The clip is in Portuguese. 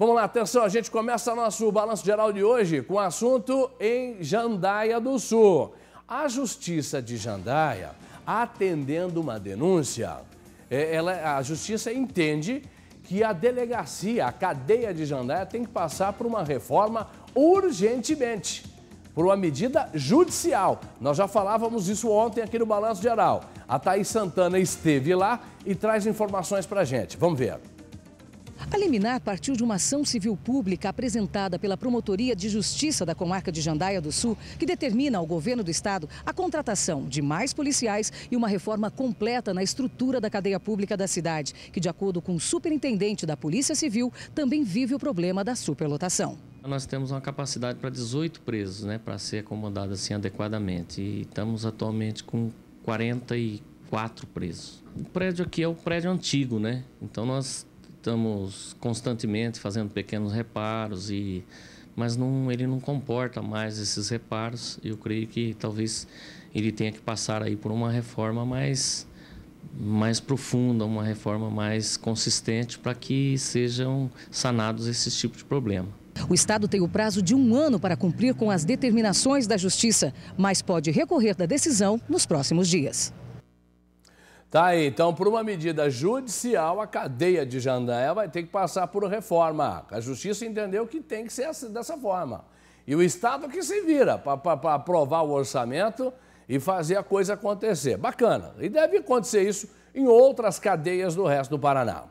Vamos lá, atenção, a gente começa nosso balanço geral de hoje com o assunto em Jandaia do Sul. A Justiça de Jandaia, atendendo uma denúncia, é, ela, a Justiça entende que a delegacia, a cadeia de Jandaia tem que passar por uma reforma urgentemente, por uma medida judicial. Nós já falávamos isso ontem aqui no Balanço Geral. A Thaís Santana esteve lá e traz informações para a gente. Vamos ver liminar partiu de uma ação civil pública apresentada pela Promotoria de Justiça da comarca de Jandaia do Sul, que determina ao governo do estado a contratação de mais policiais e uma reforma completa na estrutura da cadeia pública da cidade, que, de acordo com o superintendente da Polícia Civil, também vive o problema da superlotação. Nós temos uma capacidade para 18 presos, né, para ser acomodado assim adequadamente. E estamos atualmente com 44 presos. O prédio aqui é o prédio antigo, né? Então nós estamos constantemente fazendo pequenos reparos e mas não, ele não comporta mais esses reparos. Eu creio que talvez ele tenha que passar aí por uma reforma mais mais profunda, uma reforma mais consistente para que sejam sanados esses tipos de problema. O Estado tem o prazo de um ano para cumprir com as determinações da Justiça, mas pode recorrer da decisão nos próximos dias. Tá aí, então, por uma medida judicial, a cadeia de Jandaia vai ter que passar por reforma. A justiça entendeu que tem que ser assim, dessa forma. E o Estado que se vira para aprovar o orçamento e fazer a coisa acontecer. Bacana. E deve acontecer isso em outras cadeias do resto do Paraná.